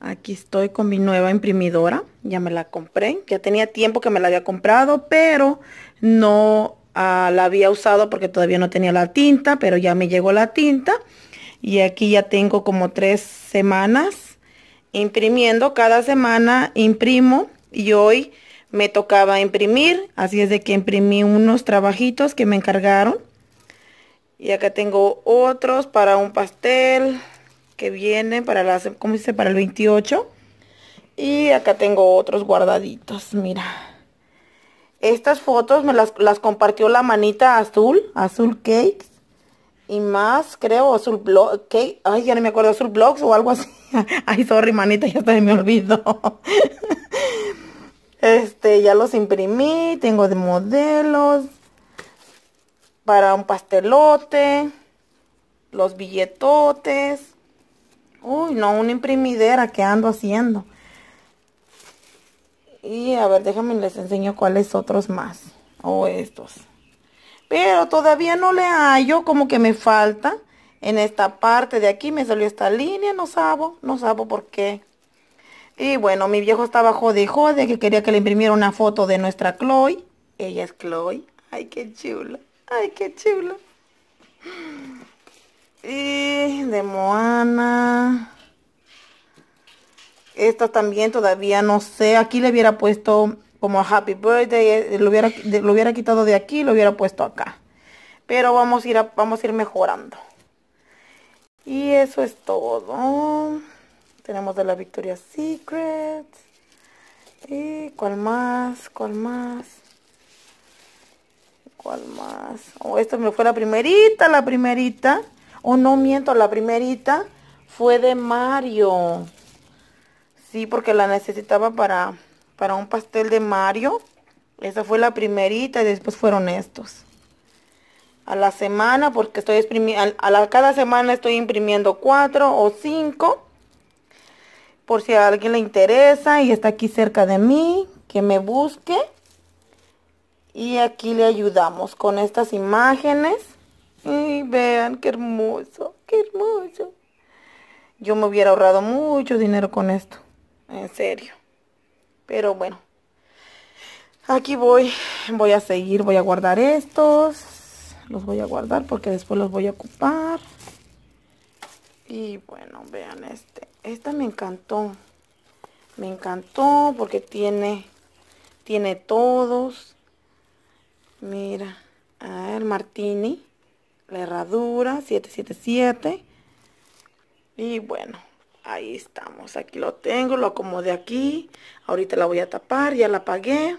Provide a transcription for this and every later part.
aquí estoy con mi nueva imprimidora. Ya me la compré. Ya tenía tiempo que me la había comprado, pero no ah, la había usado porque todavía no tenía la tinta, pero ya me llegó la tinta. Y aquí ya tengo como tres semanas imprimiendo. Cada semana imprimo y hoy me tocaba imprimir. Así es de que imprimí unos trabajitos que me encargaron. Y acá tengo otros para un pastel, que viene para las como dice? Para el 28. Y acá tengo otros guardaditos, mira. Estas fotos me las, las compartió la manita azul, azul cakes. Y más, creo, azul blog, ay, ya no me acuerdo, azul blogs o algo así. ay, sorry, manita, ya se me olvidó. este, ya los imprimí, tengo de modelos. Para un pastelote, los billetotes no, una imprimidera que ando haciendo. Y a ver, déjame les enseño cuáles otros más. O estos. Pero todavía no le hallo como que me falta. En esta parte de aquí me salió esta línea, no sabo, no sabo por qué. Y bueno, mi viejo estaba jode jode que quería que le imprimiera una foto de nuestra Chloe. Ella es Chloe. Ay, qué chula. Ay, qué chula. Y de Moana. Esto también todavía no sé. Aquí le hubiera puesto como happy birthday. Eh, lo hubiera, hubiera quitado de aquí y lo hubiera puesto acá. Pero vamos a ir, vamos a ir mejorando. Y eso es todo. Tenemos de la Victoria Secret. ¿Y cuál más? ¿Cuál más? ¿Cuál más? Oh, esta me fue la primerita, la primerita. O oh, no miento, la primerita fue de Mario. Sí, porque la necesitaba para, para un pastel de Mario. Esa fue la primerita y después fueron estos. A la semana, porque estoy imprimiendo a cada semana estoy imprimiendo cuatro o cinco. Por si a alguien le interesa y está aquí cerca de mí, que me busque. Y aquí le ayudamos con estas imágenes. Y vean qué hermoso, qué hermoso. Yo me hubiera ahorrado mucho dinero con esto. En serio. Pero bueno. Aquí voy. Voy a seguir. Voy a guardar estos. Los voy a guardar porque después los voy a ocupar. Y bueno, vean este. Esta me encantó. Me encantó porque tiene, tiene todos. Mira, el Martini, la herradura, 777. Y bueno, Ahí estamos, aquí lo tengo, lo acomodé aquí. Ahorita la voy a tapar, ya la apagué.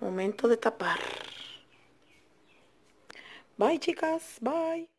Momento de tapar. Bye chicas, bye.